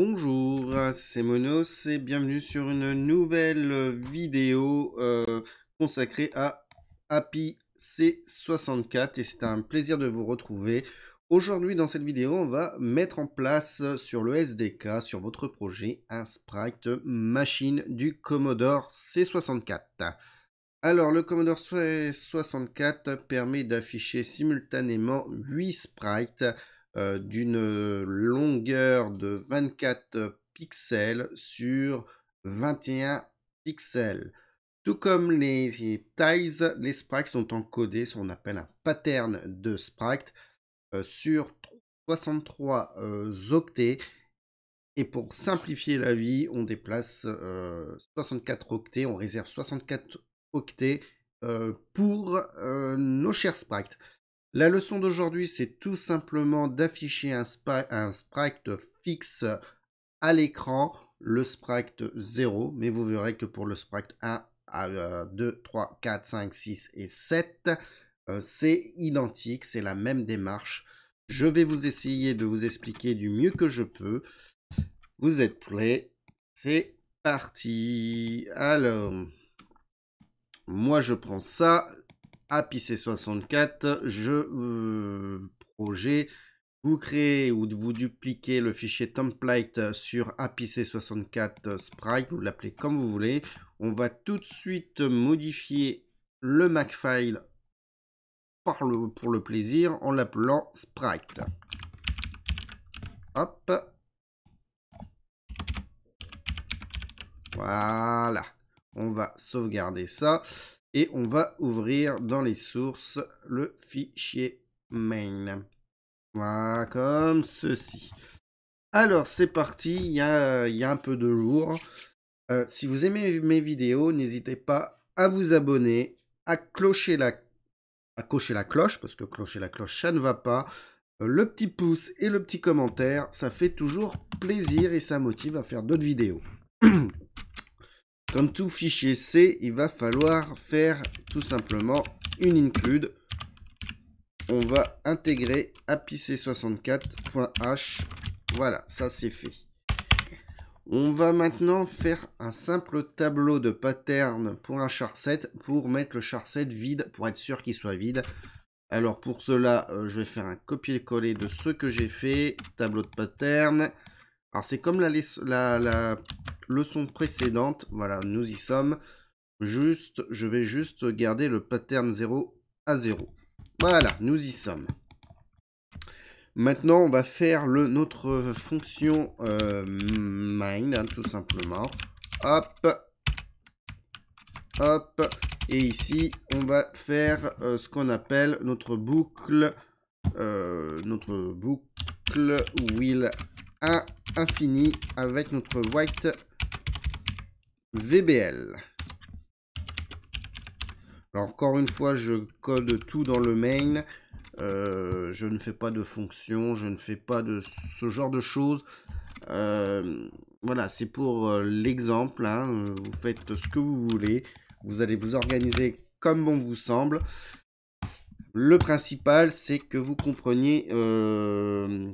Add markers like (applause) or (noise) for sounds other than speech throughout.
Bonjour, c'est Monos et bienvenue sur une nouvelle vidéo euh, consacrée à Happy C64 et c'est un plaisir de vous retrouver. Aujourd'hui dans cette vidéo on va mettre en place euh, sur le SDK, sur votre projet, un sprite machine du Commodore C64. Alors, le Commodore c 64 permet d'afficher simultanément 8 sprites euh, d'une euh, longueur de 24 pixels sur 21 pixels. Tout comme les, tiles, les sprites sont encodés, ce qu'on appelle un pattern de sprite, euh, sur 63 octets. Et pour simplifier la vie, on déplace 64 octets, on réserve 64 octets pour nos chers sprites. La leçon d'aujourd'hui, c'est tout simplement d'afficher un, un, sprite fixe à l'écran, le sprite 0, mais vous verrez que pour le sprite 1, 2, 3, 4, 5, 6 et 7, euh, c'est identique, c'est la même démarche. Je vais vous essayer de vous expliquer du mieux que je peux. Vous êtes prêts C'est parti Alors, moi je prends ça, APC64, je euh, projet. Vous créez ou vous dupliquez le fichier template sur APC64 Sprite, vous l'appelez comme vous voulez. On va tout de suite modifier le mac par le, pour le plaisir en l'appelant Sprite. Hop. Voilà. On va sauvegarder ça et on va ouvrir dans les sources le fichier main. Voilà, comme ceci. Alors c'est parti, il y a, un peu de lourd. Euh, si vous aimez mes vidéos, n'hésitez pas à vous abonner, à clocher la à cocher la cloche, parce que clocher la cloche, ça ne va pas. Euh, le petit pouce et le petit commentaire, ça fait toujours plaisir et ça motive à faire d'autres vidéos. (clears throat) Comme tout fichier C, il va falloir faire tout simplement une include. On va intégrer apc64.h. Voilà, ça c'est fait. On va maintenant faire un simple tableau de pattern pour un char 7 pour mettre le char 7 vide pour être sûr qu'il soit vide. Alors pour cela, euh, je vais faire un copier-coller de ce que j'ai fait. Tableau de pattern. Alors c'est comme la, la, la leçon précédente. Voilà, nous y sommes. Juste, je vais juste garder le pattern 0 à 0. Voilà, nous y sommes. Maintenant, on va faire le, notre fonction main euh, mind, hein, tout simplement. Hop, hop, et ici, on va faire euh, ce qu'on appelle notre boucle, euh, notre boucle will à infini avec notre white VBL. encore une fois, je code tout dans le main. Euh, je ne fais pas de fonction, je ne fais pas de ce genre de choses. Euh, voilà, c'est pour euh, l'exemple. Hein. Vous faites ce que vous voulez. Vous allez vous organiser comme bon vous semble. Le principal, c'est que vous compreniez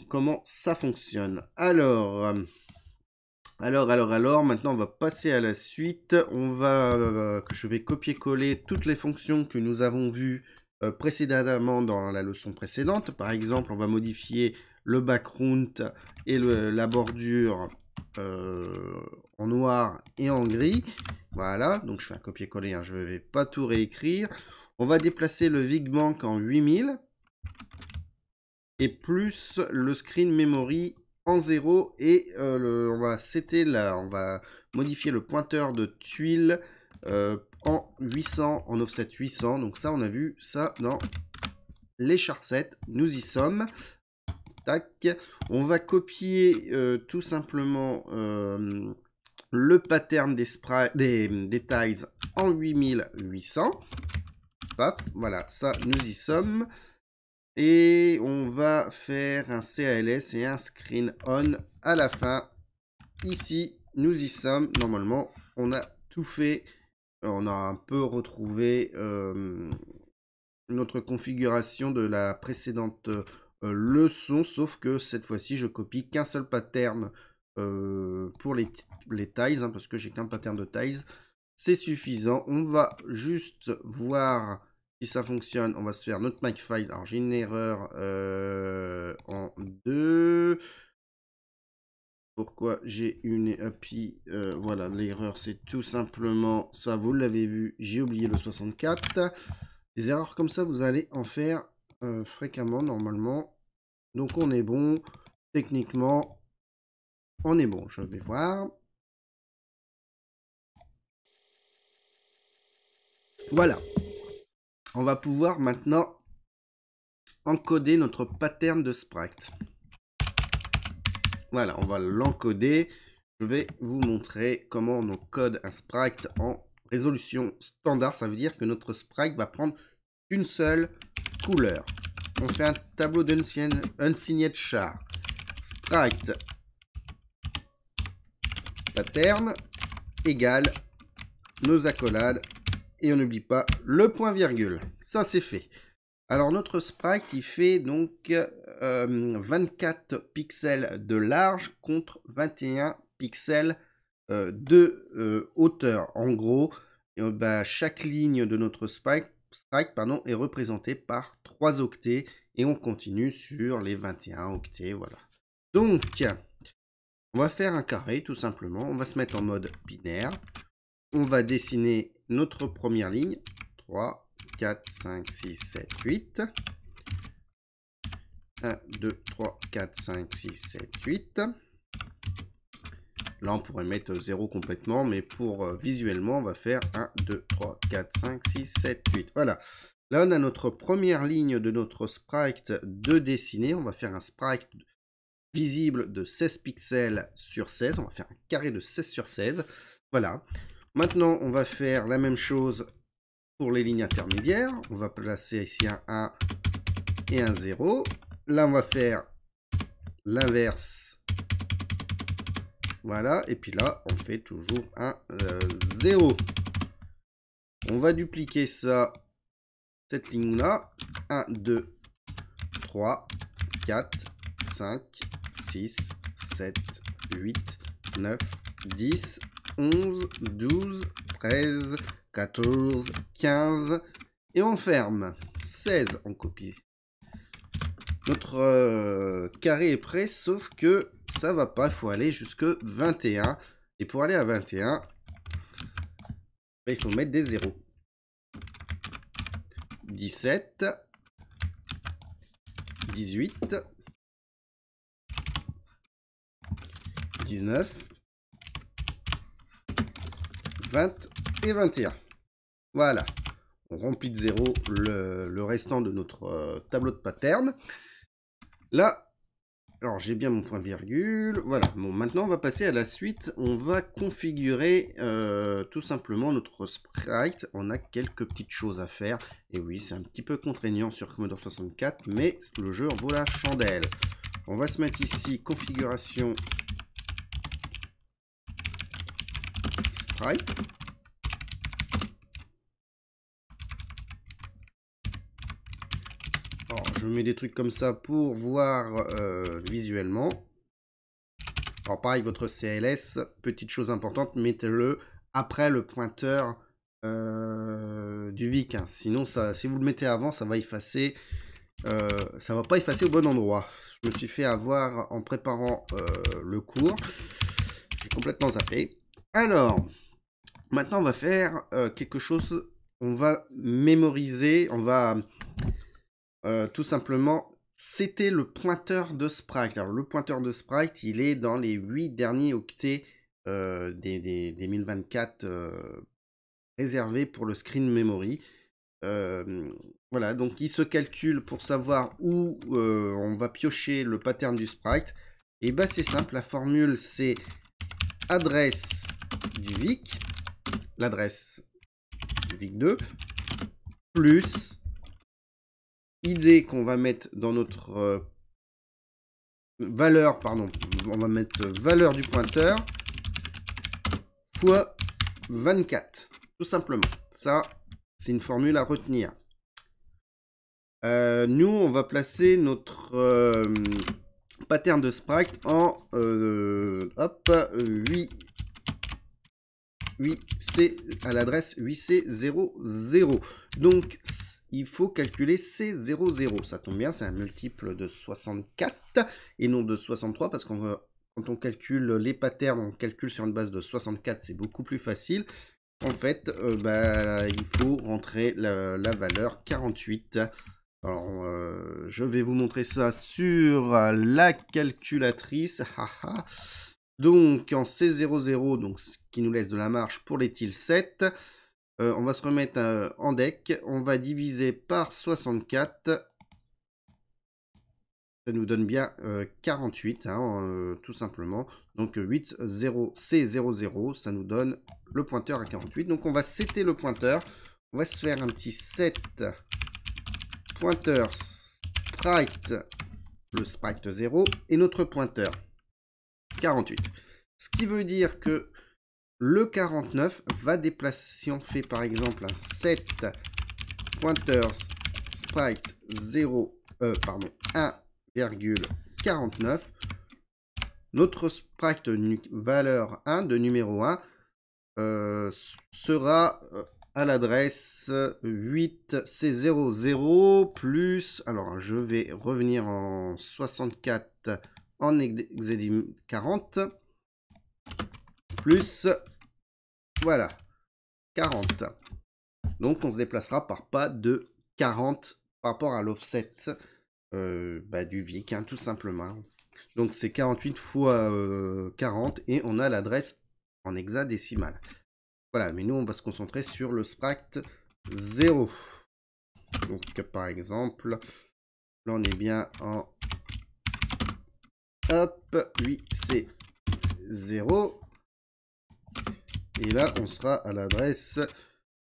comment ça fonctionne. Alors... Alors, alors, alors, maintenant on va passer à la suite. On va, euh, que je vais copier-coller toutes les fonctions que nous avons vues euh, précédemment dans la leçon précédente. Par exemple, on va modifier le background et la bordure euh, en noir et en gris. Voilà, donc je fais un copier-coller, hein, je ne vais pas tout réécrire. On va déplacer le Big en 8000 et plus le screen memory 0 et euh, le, on va c'était là, on va modifier le pointeur de tuile euh, en 800, en offset 800. Donc ça, on a vu ça dans les 7 Nous y sommes. Tac. On va copier euh, tout simplement le pattern des, des, des tiles en 8800. Paf, voilà, ça, nous y sommes. Et on va faire un CALS et un screen on à la fin. Ici, nous y sommes. Normalement, on a tout fait. On a un peu retrouvé euh, notre configuration de la précédente euh, leçon. Sauf que cette fois-ci, je copie qu'un seul pattern euh, pour les, les tiles. Hein, parce que j'ai qu'un pattern de tiles. C'est suffisant. On va juste voir si ça fonctionne, on va se faire notre mic file. Alors j'ai une erreur euh, en 2. Pourquoi j'ai une API euh, Voilà, l'erreur c'est tout simplement ça, vous l'avez vu, j'ai oublié le 64. Des erreurs comme ça, vous allez en faire euh, fréquemment normalement. Donc on est bon. Techniquement, on est bon. Je vais voir. Voilà on va pouvoir maintenant encoder notre pattern de sprite. Voilà, on va l'encoder. Je vais vous montrer comment on encode un sprite en résolution standard. Ça veut dire que notre sprite va prendre une seule couleur. On fait un tableau de char. Sprite pattern égale nos accolades et on n'oublie pas le point virgule. Ça, c'est fait. Alors, notre sprite, il fait donc 24 euh, pixels de large contre 21 pixels euh, de euh, hauteur. En gros, bah, chaque ligne de notre sprite, pardon, est représentée par 3 octets. Et on continue sur les 21 octets, voilà. Donc, on va faire un carré, tout simplement. On va se mettre en mode binaire. On va dessiner notre première ligne. 3, 4, 5, 6, 7, 8. 1, 2, 3, 4, 5, 6, 7, 8. Là, on pourrait mettre 0 complètement, mais pour euh, visuellement, on va faire 1, 2, 3, 4, 5, 6, 7, 8. Voilà. Là, on a notre première ligne de notre sprite de dessiner On va faire un sprite visible de 16 pixels sur 16. On va faire un carré de 16 sur 16. Voilà. Maintenant, on va faire la même chose pour les lignes intermédiaires. On va placer ici un 1 et un 0. Là, on va faire l'inverse. Voilà, et puis là, on fait toujours un 0. Euh, on va dupliquer ça, cette ligne-là. 1, 2, 3, 4, 5, 6, 7, 8, 9, 10, 11, 12, 13, 14, 15. Et on ferme. 16 en copier. Notre euh, carré est prêt, sauf que ça va pas. Il faut aller jusque 21. Et pour aller à 21, ben, il faut mettre des zéros. 17, 18, 19, et 21. Voilà. On remplit de zéro le, restant de notre euh, tableau de pattern. Là, alors j'ai bien mon point virgule. Voilà. Bon, maintenant on va passer à la suite. On va configurer euh, tout simplement notre sprite. On a quelques petites choses à faire. Et oui, c'est un petit peu contraignant sur Commodore 64, mais le jeu en vaut la chandelle. On va se mettre ici configuration je mets des trucs comme ça pour voir euh, visuellement. Alors pareil, votre CLS, petite chose importante, mettez-le après le pointeur euh, du VIC. Hein. Sinon, ça, si vous le mettez avant, ça va effacer. Euh, ça va pas effacer au bon endroit. Je me suis fait avoir en préparant le cours. J'ai complètement zappé. Alors, Maintenant, on va faire euh, quelque chose. On va mémoriser. On va euh, tout simplement. C'était le pointeur de sprite. Alors, le pointeur de sprite, il est dans les 8 derniers octets euh, des, 1024 réservés pour le screen memory. voilà, donc il se calcule pour savoir où on va piocher le pattern du sprite. Et bien bah, c'est simple. La formule, c'est adresse du VIC l'adresse vic2 plus id qu'on va mettre dans notre euh, valeur, pardon, on va mettre valeur du pointeur fois 24, tout simplement. Ça, c'est une formule à retenir. Euh, nous, on va placer notre euh, pattern de sprite en hop, 8 8C à l'adresse 8C00. Donc il faut calculer C00. Ça tombe bien, c'est un multiple de 64 et non de 63 parce qu'on euh, quand on calcule les patterns, on calcule sur une base de 64, c'est beaucoup plus facile. En fait, euh, bah, il faut rentrer la, valeur 48. Alors, euh, je vais vous montrer ça sur la calculatrice. Donc en C00, donc ce qui nous laisse de la marge pour les tiles 7, euh, on va se remettre euh, en deck. On va diviser par 64. Ça nous donne bien 48, euh, hein, tout simplement. Donc 8, 0, C, 00 ça nous donne le pointeur à 48. Donc on va setter le pointeur. On va se faire un petit set pointeur sprite, le sprite 0, et notre pointeur. 48. Ce qui veut dire que le 49 va déplacer, si on fait par exemple un 7 pointers sprite 0, 1,49, euh, notre sprite valeur 1 de numéro 1 euh, sera euh, à l'adresse 8C00 plus, alors je vais revenir en 64 en exedim 40 plus, voilà, 40. Donc on se déplacera par pas de 40 par rapport à l'offset euh, bah, du VIC, hein, tout simplement. Donc c'est 48 fois 40 euh, et on a l'adresse en hexadécimal. Voilà, mais nous on va se concentrer sur le spract 0. Donc par exemple, là on est bien en Hop, 8 c 0. Et là, on sera à l'adresse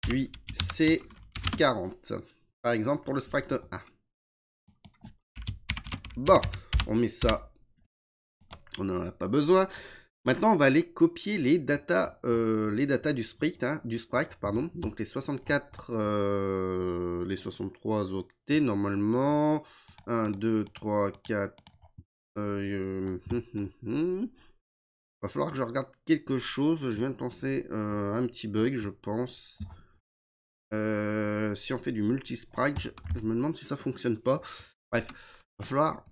8C40. Par exemple, pour le sprite 1. Bon, on met ça. On n'en a pas besoin. Maintenant, on va aller copier les data, euh, les data du sprite, hein, du sprite, pardon. Donc les 64, euh, les 63 octets normalement. 1, 2, 3, 4, euh, hum, hum, hum. va falloir que je regarde quelque chose. Je viens de penser euh, à un petit bug, je pense. Euh, si on fait du multi-sprite, je, me demande si ça fonctionne pas. Bref, va falloir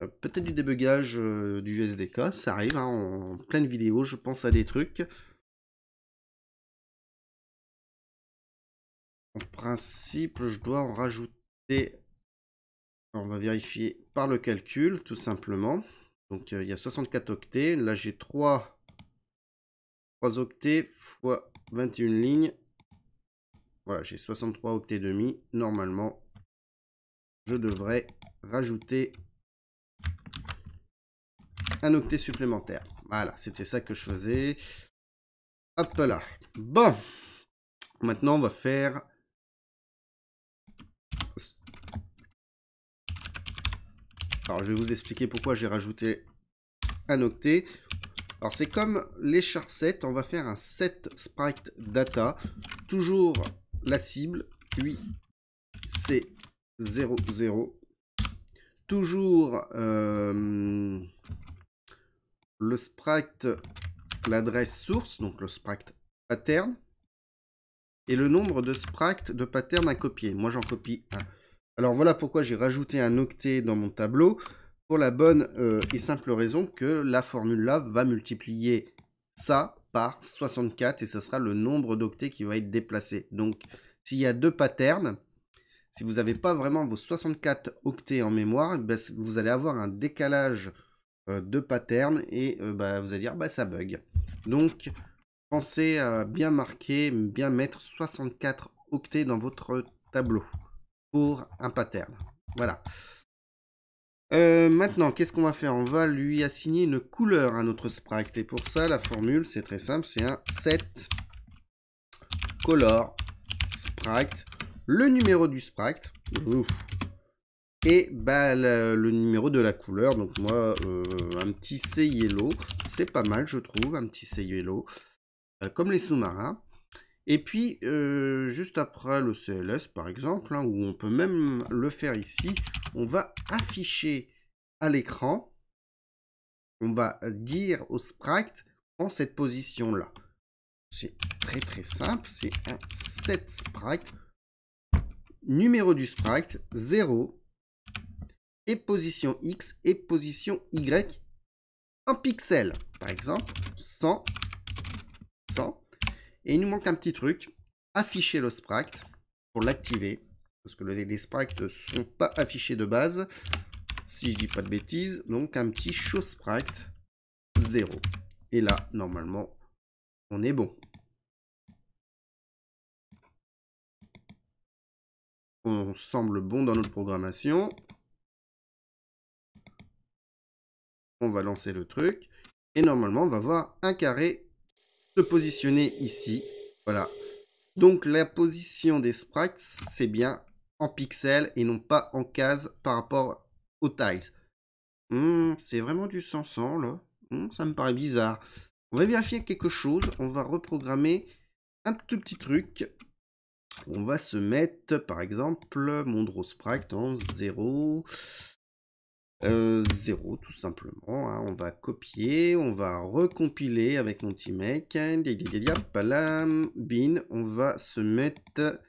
peut-être du débugage du SDK. Ça arrive hein, en pleine vidéo, je pense à des trucs. En principe, je dois en rajouter on va vérifier par le calcul, tout simplement. Donc euh, il y a 64 octets. Là j'ai 3, 3 octets fois 21 lignes. Voilà, j'ai 63 octets demi. Normalement, je devrais rajouter un octet supplémentaire. Voilà, c'était ça que je faisais. Hop là. Bon. Maintenant, on va faire Alors, je vais vous expliquer pourquoi j'ai rajouté un octet. Alors, c'est comme les char on va faire un set sprite data. Toujours la cible, 8 c'est 00 Toujours euh, le sprite, l'adresse source, donc le sprite pattern. Et le nombre de sprites de pattern à copier. Moi, j'en copie un. Alors voilà pourquoi j'ai rajouté un octet dans mon tableau, pour la bonne euh, et simple raison que la formule là va multiplier ça par 64 et ce sera le nombre d'octets qui va être déplacé. Donc s'il y a deux patterns, si vous n'avez pas vraiment vos 64 octets en mémoire, ben, vous allez avoir un décalage euh, de patterns et euh, ben, vous allez dire bah, ça bug. Donc pensez à bien marquer, bien mettre 64 octets dans votre tableau pour un pattern. Voilà. Euh, maintenant, qu'est-ce qu'on va faire On va lui assigner une couleur à notre sprite. Et pour ça, la formule, c'est très simple. C'est un set color sprite, le numéro du sprite. Et bah, le, numéro de la couleur, donc moi, euh, un petit C yellow, c'est pas mal, je trouve, un petit C yellow, euh, comme les sous-marins. Et puis, euh, juste après le CLS, par exemple, ou hein, où on peut même le faire ici, on va afficher à l'écran, on va dire au sprite en cette position-là. C'est très très simple, c'est un set sprite, numéro du sprite, 0, et position X et position Y, un pixel, par exemple, 100, 100, et il nous manque un petit truc. Afficher le Spract pour l'activer. Parce que les, les ne sont pas affichés de base. Si je dis pas de bêtises. Donc un petit show spract 0. Et là, normalement, on est bon. On semble bon dans notre programmation. On va lancer le truc. Et normalement, on va voir un carré positionner ici. Voilà. Donc la position des sprites, c'est bien en pixels et non pas en cases par rapport aux tiles. Hmm, c'est vraiment du sans là. Hmm, ça me paraît bizarre. On va vérifier quelque chose. On va reprogrammer un tout petit truc. On va se mettre, par exemple, mon draw sprite en zéro euh, 0 tout simplement. Hein. On va copier, on va recompiler avec mon petit mec. Bin, on va se mettre...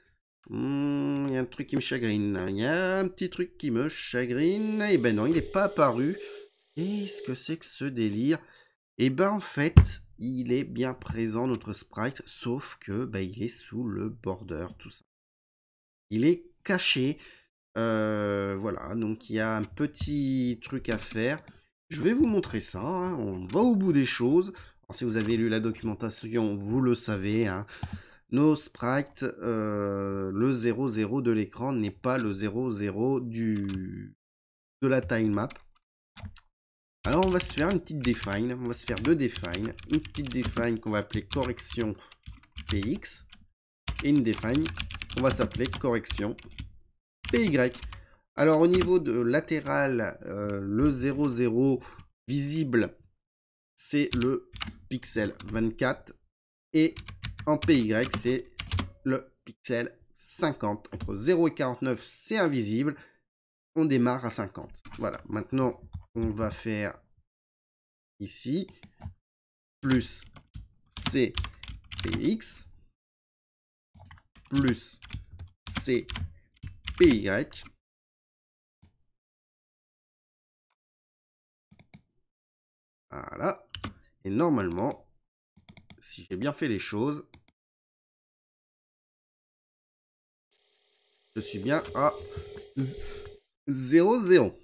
Il hmm, y a un truc qui me chagrine. Il y a un petit truc qui me chagrine. Et eh ben non, il n'est pas apparu. Qu'est-ce que c'est que ce délire Et eh ben en fait, il est bien présent notre sprite, sauf que ben, il est sous le border, tout ça. Il est caché. Euh, voilà, donc il y a un petit truc à faire. Je vais vous montrer ça, hein. on va au bout des choses. si vous avez lu la documentation, vous le savez. Hein. Nos sprites, euh, le 00 de l'écran n'est pas le 00 du... de la tilemap. map. Alors on va se faire une petite define, on va se faire deux define une petite define qu'on va appeler correction px et une define qu'on va s'appeler correction PY. Alors au niveau de latéral, euh, le 00 visible, c'est le pixel 24. Et en PY, c'est le pixel 50. Entre 0 et 49, c'est invisible. On démarre à 50. Voilà, maintenant on va faire ici, plus C X, plus C PY. Voilà. Et normalement, si j'ai bien fait les choses, je suis bien à 0,0.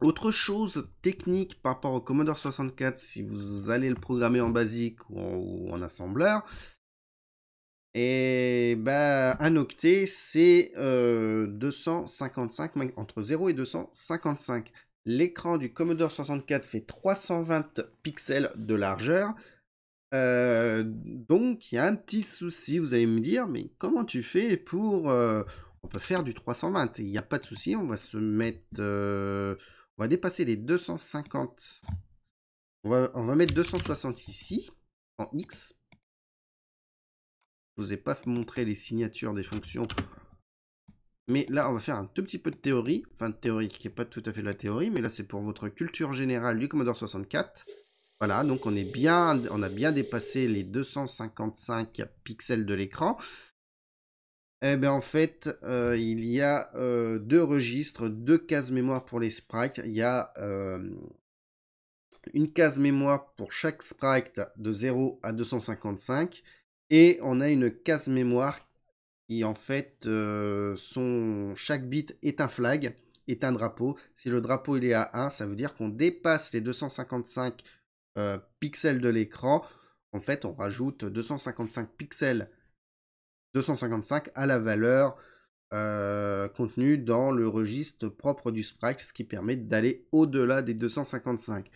Autre chose technique par rapport au Commodore 64, si vous allez le programmer en basique ou en, ou en assembleur, et bah, un octet, c'est 255, euh, entre 0 et 255. L'écran du Commodore 64 fait 320 pixels de largeur. Euh, donc, il y a un petit souci. Vous allez me dire, mais comment tu fais pour. Euh, on peut faire du 320. Il n'y a pas de souci. On va se mettre. on va dépasser les 250. On va, on va mettre 260 ici, en X, je vous ai pas montré les signatures des fonctions. Mais là, on va faire un tout petit peu de théorie. Enfin, de théorie qui n'est pas tout à fait la théorie, mais là, c'est pour votre culture générale du Commodore 64. Voilà, donc on, est bien, on a bien dépassé les 255 pixels de l'écran. Eh bien, en fait, euh, il y a euh, deux registres, deux cases mémoire pour les sprites. Il y a euh, une case mémoire pour chaque sprite de 0 à 255 et on a une case mémoire qui en fait, euh, son, chaque bit est un flag, est un drapeau. Si le drapeau il est à 1, ça veut dire qu'on dépasse les 255 euh, pixels de l'écran. En fait, on rajoute 255 pixels, 255 à la valeur euh, contenue dans le registre propre du sprite, ce qui permet d'aller au-delà des 255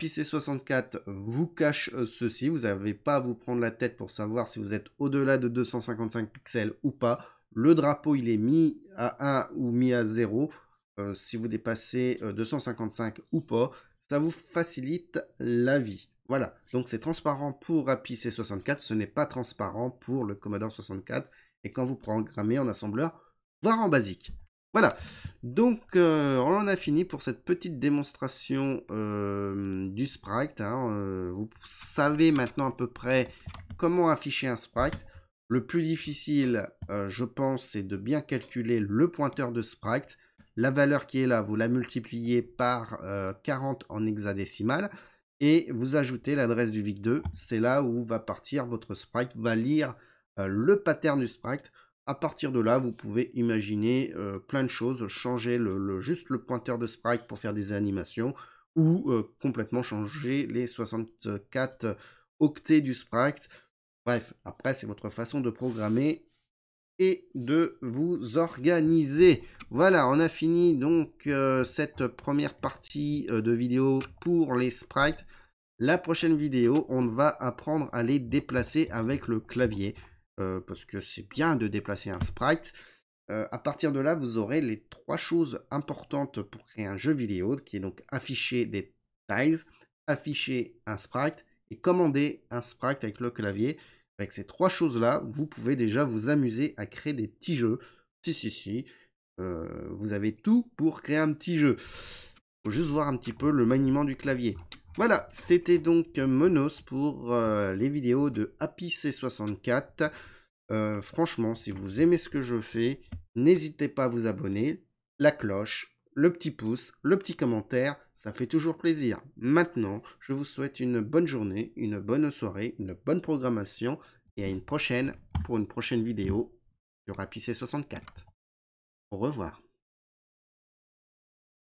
c 64 vous cache euh, ceci. Vous n'avez pas à vous prendre la tête pour savoir si vous êtes au-delà de 255 pixels ou pas. Le drapeau, il est mis à 1 ou mis à 0 euh, si vous dépassez 255 euh, ou pas. Ça vous facilite la vie. Voilà, donc c'est transparent pour c 64, ce n'est pas transparent pour le Commodore 64 et quand vous programmez en assembleur, voire en basique. Voilà. Donc, euh, on en a fini pour cette petite démonstration euh, du sprite. Hein. Euh, vous savez maintenant à peu près comment afficher un sprite. Le plus difficile, je pense, c'est de bien calculer le pointeur de sprite. La valeur qui est là, vous la multipliez par 40 en hexadécimal et vous ajoutez l'adresse du VIC2. C'est là où va partir votre sprite, va lire le pattern du sprite à partir de là, vous pouvez imaginer euh, plein de choses, changer le, juste le pointeur de sprite pour faire des animations, ou euh, complètement changer les 64 octets du sprite. Bref, après, c'est votre façon de programmer et de vous organiser. Voilà, on a fini donc euh, cette première partie de vidéo pour les sprites. La prochaine vidéo, on va apprendre à les déplacer avec le clavier. Euh, parce que c'est bien de déplacer un sprite. Euh, à partir de là, vous aurez les trois choses importantes pour créer un jeu vidéo, qui est donc afficher des tiles, afficher un sprite et commander un sprite avec le clavier. Avec ces trois choses-là, vous pouvez déjà vous amuser à créer des petits jeux. Si, si, si, euh, vous avez tout pour créer un petit jeu. Faut juste voir un petit peu le maniement du clavier. Voilà, c'était donc Monos pour euh, les vidéos de Happy C64. Euh, franchement, si vous aimez ce que je fais, n'hésitez pas à vous abonner, la cloche, le petit pouce, le petit commentaire, ça fait toujours plaisir. Maintenant, je vous souhaite une bonne journée, une bonne soirée, une bonne programmation et à une prochaine pour une prochaine vidéo sur Happy C64. Au revoir.